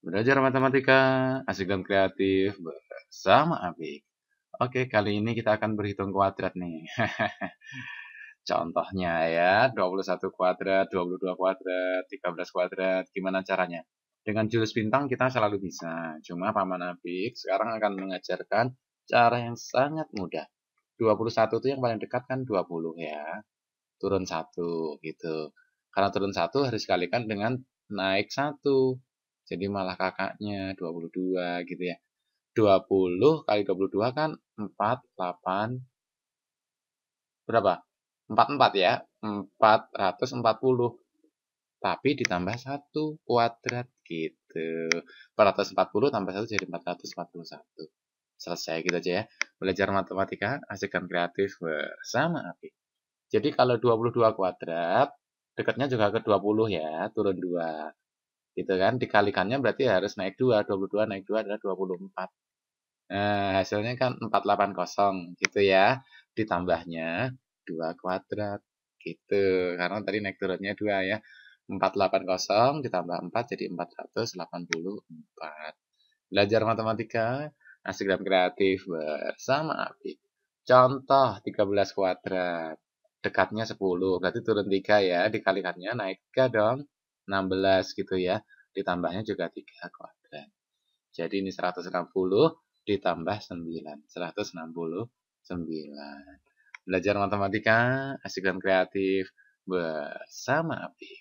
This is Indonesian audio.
Belajar matematika, asik dan kreatif bersama Abik. Oke, kali ini kita akan berhitung kuadrat nih. Contohnya ya, 21 kuadrat, 22 kuadrat, 13 kuadrat, gimana caranya? Dengan jurus bintang kita selalu bisa. Cuma Paman Abik sekarang akan mengajarkan cara yang sangat mudah. 21 itu yang paling dekat kan 20 ya. Turun 1 gitu. Karena turun 1 harus dikalikan dengan naik 1 jadi malah kakaknya 22 gitu ya. 20 kali 22 kan 48. berapa? 44 ya, 440. Tapi ditambah 1 kuadrat gitu. 440 tambah 1 jadi 441. Selesai gitu aja ya. Belajar matematika, asikkan kreatif bersama Api. Jadi kalau 22 kuadrat, dekatnya juga ke 20 ya, turun 2 gitu kan dikalikannya berarti harus naik 2 22 naik 2 adalah 24 nah hasilnya kan 480 gitu ya ditambahnya 2 kuadrat gitu karena tadi naik turunnya 2 ya 480 ditambah 4 jadi 484 belajar matematika asik dan kreatif bersama api contoh 13 kuadrat dekatnya 10 berarti turun 3 ya dikalikannya naik 3 dong 16 gitu ya. Ditambahnya juga 3 kuadrat. Jadi ini 160 ditambah 9. 169. Belajar matematika, asik dan kreatif bersama Apik.